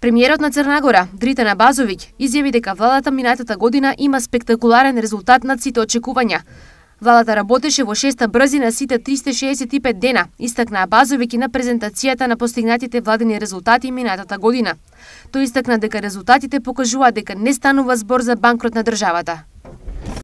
Премиерот на Црнагора, Дритана Базовиќ, изјави дека владата минатата година има спектакуларен резултат над сите очекувања. Владата работеше во шеста брзина сите 365 дена, истакнаа Базовиќ на презентацијата на постигнатите владени резултати минатата година. Тој истакна дека резултатите покажуваат дека не станува збор за банкрот на државата.